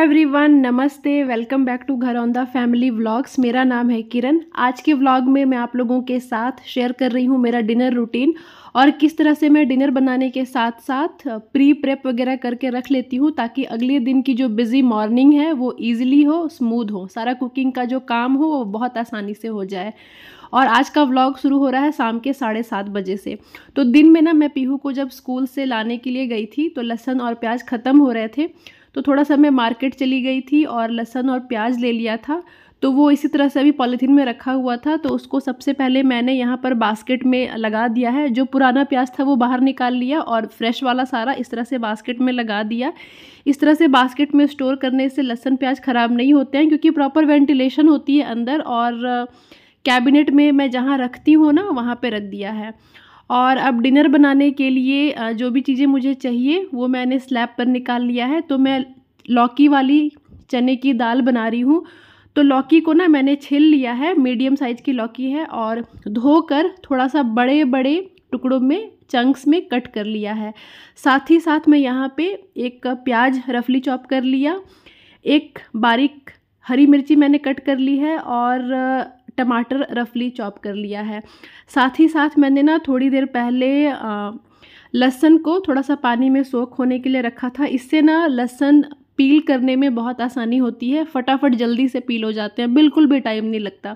everyone नमस्ते welcome back to घर on the family vlogs मेरा नाम है किरण आज के व्लॉग में मैं आप लोगों के साथ शेयर कर रही हूँ मेरा डिनर रूटीन और किस तरह से मैं डिनर बनाने के साथ साथ प्री प्रेप वगैरह करके रख लेती हूँ ताकि अगले दिन की जो बिज़ी मॉर्निंग है वो ईजिली हो स्मूथ हो सारा कुकिंग का जो काम हो वो बहुत आसानी से हो जाए और आज का व्लॉग शुरू हो रहा है शाम के साढ़े सात बजे से तो दिन में ना मैं पीहू को जब स्कूल से लाने के लिए गई थी तो लहसन और प्याज ख़त्म हो रहे थे तो थोड़ा सा मैं मार्केट चली गई थी और लहसन और प्याज ले लिया था तो वो इसी तरह से अभी पॉलीथीन में रखा हुआ था तो उसको सबसे पहले मैंने यहाँ पर बास्केट में लगा दिया है जो पुराना प्याज था वो बाहर निकाल लिया और फ्रेश वाला सारा इस तरह से बास्केट में लगा दिया इस तरह से बास्केट में स्टोर करने से लहसन प्याज ख़राब नहीं होते हैं क्योंकि प्रॉपर वेंटिलेशन होती है अंदर और कैबिनेट में मैं जहाँ रखती हूँ ना वहाँ पर रख दिया है और अब डिनर बनाने के लिए जो भी चीज़ें मुझे चाहिए वो मैंने स्लैब पर निकाल लिया है तो मैं लौकी वाली चने की दाल बना रही हूँ तो लौकी को ना मैंने छिल लिया है मीडियम साइज़ की लौकी है और धोकर थोड़ा सा बड़े बड़े टुकड़ों में चंक्स में कट कर लिया है साथ ही साथ मैं यहाँ पे एक प्याज रफली चॉप कर लिया एक बारीक हरी मिर्ची मैंने कट कर ली है और टमाटर रफली चॉप कर लिया है साथ ही साथ मैंने ना थोड़ी देर पहले लहसन को थोड़ा सा पानी में सोख होने के लिए रखा था इससे ना लहसन पील करने में बहुत आसानी होती है फटाफट जल्दी से पील हो जाते हैं बिल्कुल भी टाइम नहीं लगता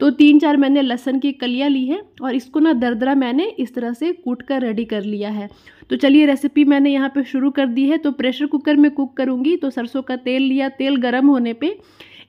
तो तीन चार मैंने लहसन की कलियाँ ली है और इसको ना दरदरा मैंने इस तरह से कूट कर रेडी कर लिया है तो चलिए रेसिपी मैंने यहाँ पे शुरू कर दी है तो प्रेशर कुकर में कुक करूँगी तो सरसों का तेल लिया तेल गर्म होने पे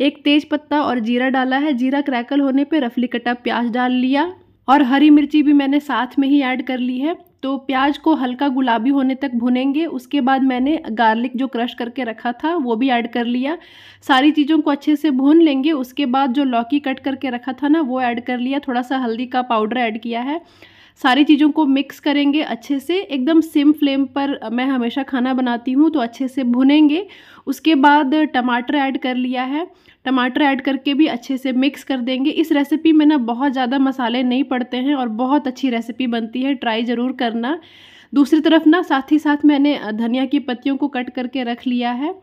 एक तेज पत्ता और जीरा डाला है जीरा क्रैकल होने पे रफली कटा प्याज डाल लिया और हरी मिर्ची भी मैंने साथ में ही ऐड कर ली है तो प्याज को हल्का गुलाबी होने तक भुनेंगे उसके बाद मैंने गार्लिक जो क्रश करके रखा था वो भी ऐड कर लिया सारी चीज़ों को अच्छे से भून लेंगे उसके बाद जो लौकी कट करके रखा था ना वो ऐड कर लिया थोड़ा सा हल्दी का पाउडर ऐड किया है सारी चीज़ों को मिक्स करेंगे अच्छे से एकदम सिम फ्लेम पर मैं हमेशा खाना बनाती हूँ तो अच्छे से भुनेंगे उसके बाद टमाटर ऐड कर लिया है टमाटर ऐड करके भी अच्छे से मिक्स कर देंगे इस रेसिपी में ना बहुत ज़्यादा मसाले नहीं पड़ते हैं और बहुत अच्छी रेसिपी बनती है ट्राई ज़रूर करना दूसरी तरफ ना साथ ही साथ मैंने धनिया की पत्तियों को कट करके रख लिया है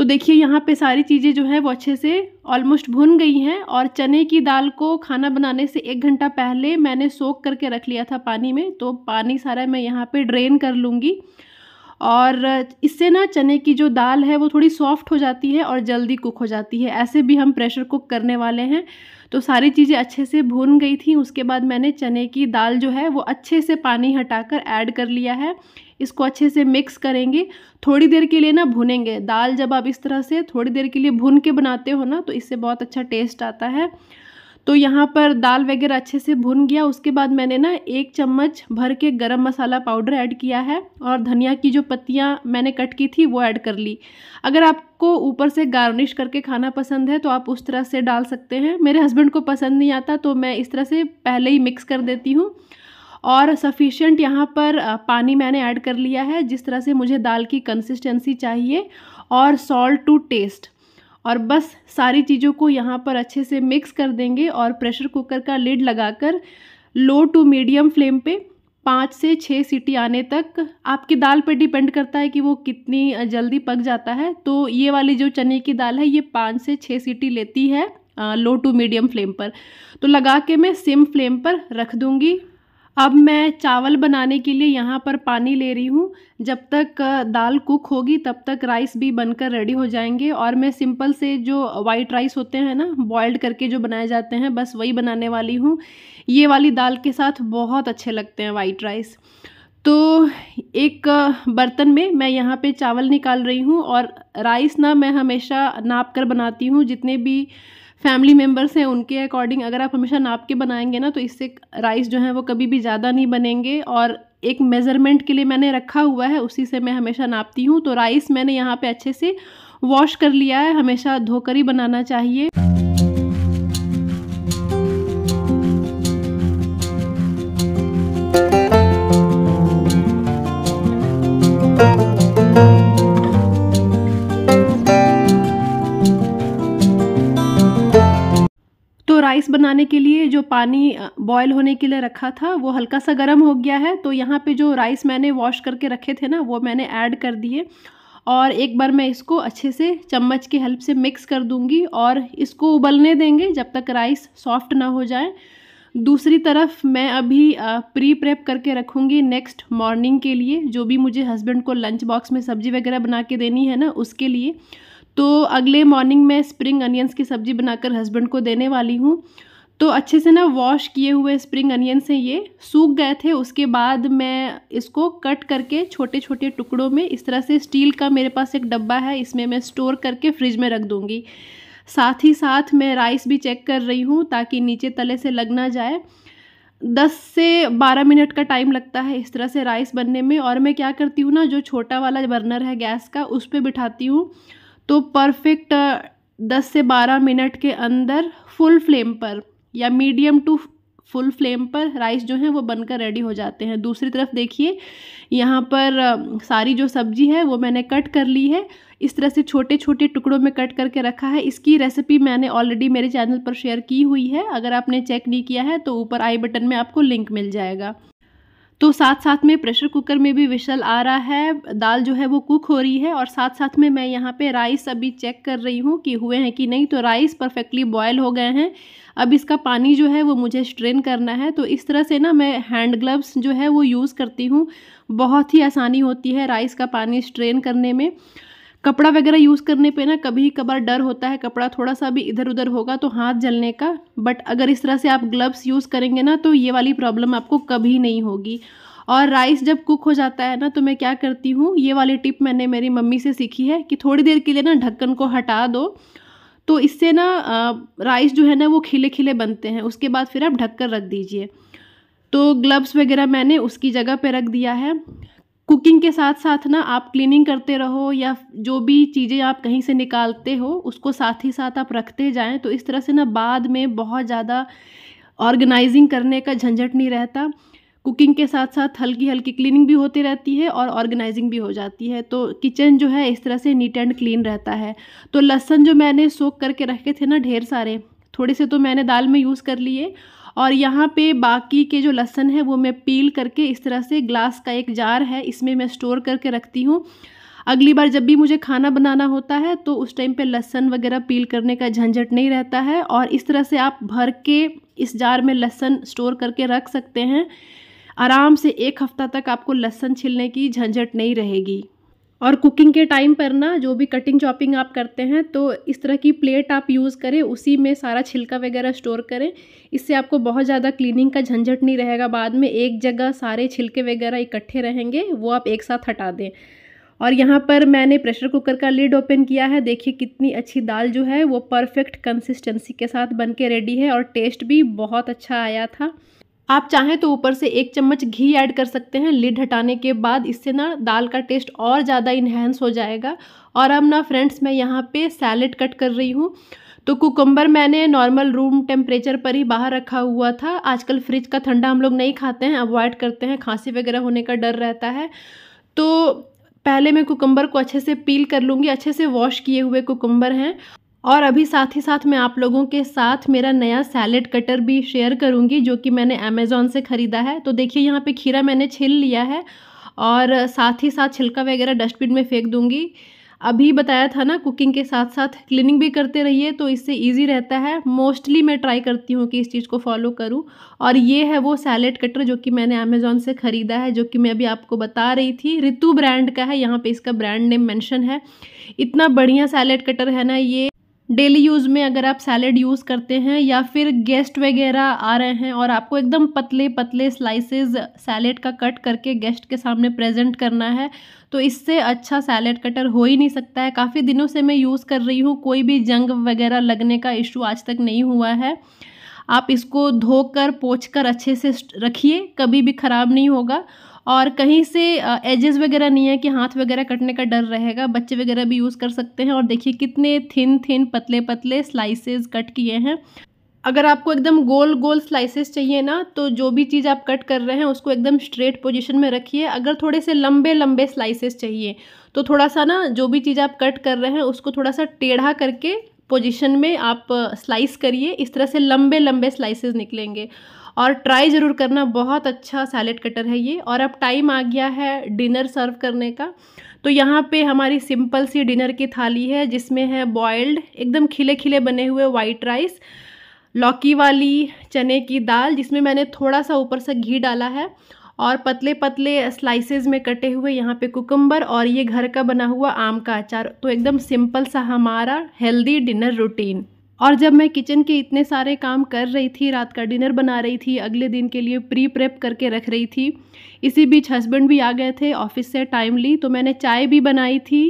तो देखिए यहाँ पे सारी चीज़ें जो हैं वो अच्छे से ऑलमोस्ट भुन गई हैं और चने की दाल को खाना बनाने से एक घंटा पहले मैंने सोख करके रख लिया था पानी में तो पानी सारा मैं यहाँ पे ड्रेन कर लूँगी और इससे ना चने की जो दाल है वो थोड़ी सॉफ्ट हो जाती है और जल्दी कुक हो जाती है ऐसे भी हम प्रेशर कुक करने वाले हैं तो सारी चीज़ें अच्छे से भून गई थी उसके बाद मैंने चने की दाल जो है वो अच्छे से पानी हटाकर ऐड कर लिया है इसको अच्छे से मिक्स करेंगे थोड़ी देर के लिए ना भुनेंगे दाल जब आप इस तरह से थोड़ी देर के लिए भून के बनाते हो ना तो इससे बहुत अच्छा टेस्ट आता है तो यहाँ पर दाल वगैरह अच्छे से भुन गया उसके बाद मैंने ना एक चम्मच भर के गरम मसाला पाउडर ऐड किया है और धनिया की जो पत्तियाँ मैंने कट की थी वो ऐड कर ली अगर आपको ऊपर से गार्निश करके खाना पसंद है तो आप उस तरह से डाल सकते हैं मेरे हस्बैंड को पसंद नहीं आता तो मैं इस तरह से पहले ही मिक्स कर देती हूँ और सफिशियंट यहाँ पर पानी मैंने ऐड कर लिया है जिस तरह से मुझे दाल की कंसिस्टेंसी चाहिए और सॉल्ट टू टेस्ट और बस सारी चीज़ों को यहाँ पर अच्छे से मिक्स कर देंगे और प्रेशर कुकर का लिड लगाकर लो टू मीडियम फ्लेम पे पाँच से छः सीटी आने तक आपकी दाल पे डिपेंड करता है कि वो कितनी जल्दी पक जाता है तो ये वाली जो चने की दाल है ये पाँच से छः सीटी लेती है लो टू मीडियम फ्लेम पर तो लगा के मैं सिम फ्लेम पर रख दूँगी अब मैं चावल बनाने के लिए यहाँ पर पानी ले रही हूँ जब तक दाल कुक होगी तब तक राइस भी बनकर रेडी हो जाएंगे और मैं सिंपल से जो वाइट राइस होते हैं ना बॉयल्ड करके जो बनाए जाते हैं बस वही बनाने वाली हूँ ये वाली दाल के साथ बहुत अच्छे लगते हैं वाइट राइस तो एक बर्तन में मैं यहाँ पे चावल निकाल रही हूँ और राइस ना मैं हमेशा नाप कर बनाती हूँ जितने भी फैमिली मेम्बर्स हैं उनके अकॉर्डिंग अगर आप हमेशा नाप के बनाएंगे ना तो इससे राइस जो है वो कभी भी ज़्यादा नहीं बनेंगे और एक मेज़रमेंट के लिए मैंने रखा हुआ है उसी से मैं हमेशा नापती हूँ तो राइस मैंने यहाँ पे अच्छे से वॉश कर लिया है हमेशा धोकर ही बनाना चाहिए बनाने के लिए जो पानी बॉयल होने के लिए रखा था वो हल्का सा गर्म हो गया है तो यहाँ पे जो राइस मैंने वॉश करके रखे थे ना वो मैंने ऐड कर दिए और एक बार मैं इसको अच्छे से चम्मच की हेल्प से मिक्स कर दूंगी और इसको उबलने देंगे जब तक राइस सॉफ्ट ना हो जाए दूसरी तरफ मैं अभी प्री प्रेप करके रखूँगी नेक्स्ट मॉर्निंग के लिए जो भी मुझे हस्बैंड को लंच बॉक्स में सब्ज़ी वगैरह बना के देनी है ना उसके लिए तो अगले मॉर्निंग मैं स्प्रिंग अनियंस की सब्ज़ी बनाकर हस्बैंड को देने वाली हूँ तो अच्छे से ना वॉश किए हुए स्प्रिंग अनियंस हैं ये सूख गए थे उसके बाद मैं इसको कट करके छोटे छोटे टुकड़ों में इस तरह से स्टील का मेरे पास एक डब्बा है इसमें मैं स्टोर करके फ्रिज में रख दूँगी साथ ही साथ मैं राइस भी चेक कर रही हूँ ताकि नीचे तले से लग ना जाए दस से बारह मिनट का टाइम लगता है इस तरह से राइस बनने में और मैं क्या करती हूँ ना जो छोटा वाला बर्नर है गैस का उस पर बिठाती हूँ तो परफेक्ट दस से बारह मिनट के अंदर फुल फ्लेम पर या मीडियम टू फुल फ्लेम पर राइस जो है वो बनकर रेडी हो जाते हैं दूसरी तरफ देखिए यहाँ पर सारी जो सब्जी है वो मैंने कट कर ली है इस तरह से छोटे छोटे टुकड़ों में कट करके रखा है इसकी रेसिपी मैंने ऑलरेडी मेरे चैनल पर शेयर की हुई है अगर आपने चेक नहीं किया है तो ऊपर आई बटन में आपको लिंक मिल जाएगा तो साथ साथ में प्रेशर कुकर में भी विशल आ रहा है दाल जो है वो कुक हो रही है और साथ साथ में मैं यहाँ पे राइस अभी चेक कर रही हूँ कि हुए हैं कि नहीं तो राइस परफेक्टली बॉयल हो गए हैं अब इसका पानी जो है वो मुझे स्ट्रेन करना है तो इस तरह से ना मैं हैंड ग्लव्स जो है वो यूज़ करती हूँ बहुत ही आसानी होती है राइस का पानी स्ट्रेन करने में कपड़ा वगैरह यूज़ करने पे ना कभी कभार डर होता है कपड़ा थोड़ा सा भी इधर उधर होगा तो हाथ जलने का बट अगर इस तरह से आप ग्लव्स यूज़ करेंगे ना तो ये वाली प्रॉब्लम आपको कभी नहीं होगी और राइस जब कुक हो जाता है ना तो मैं क्या करती हूँ ये वाली टिप मैंने मेरी मम्मी से सीखी है कि थोड़ी देर के लिए ना ढक्कन को हटा दो तो इससे ना राइस जो है ना वो खिले खिले बनते हैं उसके बाद फिर आप कर रख दीजिए तो ग्लव्स वगैरह मैंने उसकी जगह पे रख दिया है कुकिंग के साथ साथ ना आप क्लीनिंग करते रहो या जो भी चीज़ें आप कहीं से निकालते हो उसको साथ ही साथ आप रखते जाएं तो इस तरह से ना बाद में बहुत ज़्यादा ऑर्गेनाइजिंग करने का झंझट नहीं रहता कुकिंग के साथ साथ हल्की हल्की क्लीनिंग भी होती रहती है और ऑर्गेनाइजिंग भी हो जाती है तो किचन जो है इस तरह से नीट एंड क्लीन रहता है तो लहसन जो मैंने सोख करके रखे थे ना ढेर सारे थोड़े से तो मैंने दाल में यूज़ कर लिए और यहाँ पे बाकी के जो लहसन है वो मैं पील करके इस तरह से ग्लास का एक जार है इसमें मैं स्टोर करके रखती हूँ अगली बार जब भी मुझे खाना बनाना होता है तो उस टाइम पे लहसन वगैरह पील करने का झंझट नहीं रहता है और इस तरह से आप भर के इस जार में लहसन स्टोर करके रख सकते हैं आराम से एक हफ्ता तक आपको लहसन छिलने की झंझट नहीं रहेगी और कुकिंग के टाइम पर ना जो भी कटिंग चॉपिंग आप करते हैं तो इस तरह की प्लेट आप यूज़ करें उसी में सारा छिलका वगैरह स्टोर करें इससे आपको बहुत ज़्यादा क्लीनिंग का झंझट नहीं रहेगा बाद में एक जगह सारे छिलके वगैरह इकट्ठे रहेंगे वो आप एक साथ हटा दें और यहाँ पर मैंने प्रेशर कुकर का लिड ओपन किया है देखिए कितनी अच्छी दाल जो है वो परफेक्ट कंसिस्टेंसी के साथ बन के रेडी है और टेस्ट भी बहुत अच्छा आया था आप चाहें तो ऊपर से एक चम्मच घी ऐड कर सकते हैं लिड हटाने के बाद इससे ना दाल का टेस्ट और ज़्यादा इन्हेंस हो जाएगा और अब ना फ्रेंड्स मैं यहाँ पे सैलेड कट कर रही हूँ तो कुकम्बर मैंने नॉर्मल रूम टेम्परेचर पर ही बाहर रखा हुआ था आजकल फ्रिज का ठंडा हम लोग नहीं खाते हैं अवॉइड करते हैं खांसी वगैरह होने का डर रहता है तो पहले मैं कुकम्बर को अच्छे से पील कर लूँगी अच्छे से वॉश किए हुए कुकम्बर हैं और अभी साथ ही साथ मैं आप लोगों के साथ मेरा नया सैलेड कटर भी शेयर करूँगी जो कि मैंने अमेज़ोन से ख़रीदा है तो देखिए यहाँ पे खीरा मैंने छिल लिया है और साथ ही साथ छिलका वगैरह डस्टबिन में फेंक दूंगी अभी बताया था ना कुकिंग के साथ साथ क्लीनिंग भी करते रहिए तो इससे इजी रहता है मोस्टली मैं ट्राई करती हूँ कि इस चीज़ को फॉलो करूँ और ये है वो सैलेड कटर जो कि मैंने अमेज़ोन से ख़रीदा है जो कि मैं अभी आपको बता रही थी रितु ब्रांड का है यहाँ पे इसका ब्रांड नेम मेंशन है इतना बढ़िया सैलेड कटर है ना ये डेली यूज़ में अगर आप सैलेड यूज़ करते हैं या फिर गेस्ट वगैरह आ रहे हैं और आपको एकदम पतले पतले स्लाइसेस सैलेड का कट करके गेस्ट के सामने प्रेजेंट करना है तो इससे अच्छा सैलेड कटर हो ही नहीं सकता है काफ़ी दिनों से मैं यूज़ कर रही हूँ कोई भी जंग वगैरह लगने का इशू आज तक नहीं हुआ है आप इसको धोकर पोछ कर अच्छे से रखिए कभी भी ख़राब नहीं होगा और कहीं से एजेस वगैरह नहीं है कि हाथ वगैरह कटने का डर रहेगा बच्चे वगैरह भी यूज़ कर सकते हैं और देखिए कितने थिन थिन पतले पतले स्लाइसेस कट किए हैं अगर आपको एकदम गोल गोल स्लाइसेस चाहिए ना तो जो भी चीज़ आप कट कर रहे हैं उसको एकदम स्ट्रेट पोजीशन में रखिए अगर थोड़े से लंबे लंबे स्लाइसेस चाहिए तो थोड़ा सा ना जो भी चीज़ आप कट कर रहे हैं उसको थोड़ा सा टेढ़ा करके पोजीशन में आप स्लाइस करिए इस तरह से लंबे लंबे स्लाइसेस निकलेंगे और ट्राई ज़रूर करना बहुत अच्छा सैलेड कटर है ये और अब टाइम आ गया है डिनर सर्व करने का तो यहाँ पे हमारी सिंपल सी डिनर की थाली है जिसमें है बॉयल्ड एकदम खिले खिले बने हुए वाइट राइस लौकी वाली चने की दाल जिसमें मैंने थोड़ा सा ऊपर से घी डाला है और पतले पतले स्लाइसेस में कटे हुए यहाँ पे कुकम्बर और ये घर का बना हुआ आम का अचार तो एकदम सिंपल सा हमारा हेल्दी डिनर रूटीन और जब मैं किचन के इतने सारे काम कर रही थी रात का डिनर बना रही थी अगले दिन के लिए प्री प्रेप करके रख रही थी इसी बीच हस्बैंड भी आ गए थे ऑफिस से टाइमली तो मैंने चाय भी बनाई थी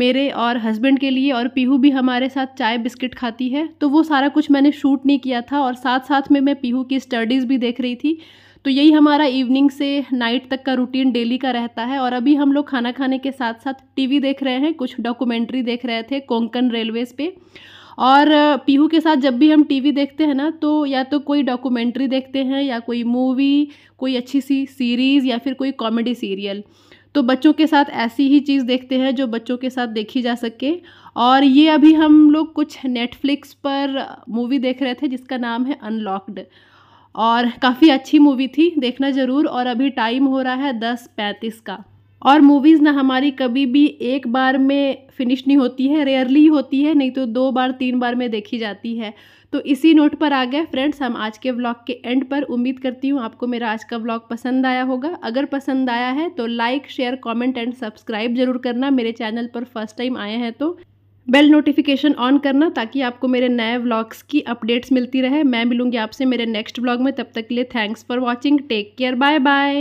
मेरे और हस्बैंड के लिए और पीहू भी हमारे साथ चाय बिस्किट खाती है तो वो सारा कुछ मैंने शूट नहीं किया था और साथ साथ में मैं पीहू की स्टडीज़ भी देख रही थी तो यही हमारा इवनिंग से नाइट तक का रूटीन डेली का रहता है और अभी हम लोग खाना खाने के साथ साथ टीवी देख रहे हैं कुछ डॉक्यूमेंट्री देख रहे थे कोंकण रेलवेज़ पे और पीहू के साथ जब भी हम टीवी देखते हैं ना तो या तो कोई डॉक्यूमेंट्री देखते हैं या कोई मूवी कोई अच्छी सी सीरीज़ या फिर कोई कॉमेडी सीरियल तो बच्चों के साथ ऐसी ही चीज़ देखते हैं जो बच्चों के साथ देखी जा सके और ये अभी हम लोग कुछ नेटफ्लिक्स पर मूवी देख रहे थे जिसका नाम है अनलॉक्ड और काफ़ी अच्छी मूवी थी देखना ज़रूर और अभी टाइम हो रहा है दस पैंतीस का और मूवीज़ ना हमारी कभी भी एक बार में फिनिश नहीं होती है रेयरली होती है नहीं तो दो बार तीन बार में देखी जाती है तो इसी नोट पर आ गए फ्रेंड्स हम आज के व्लॉग के एंड पर उम्मीद करती हूँ आपको मेरा आज का व्लॉग पसंद आया होगा अगर पसंद आया है तो like share comment and subscribe जरूर करना मेरे चैनल पर फर्स्ट टाइम आए हैं तो बेल नोटिफिकेशन ऑन करना ताकि आपको मेरे नए व्लॉग्स की अपडेट्स मिलती रहे मैं मिलूंगी आपसे मेरे नेक्स्ट व्लॉग में तब तक के लिए thanks for watching take care bye bye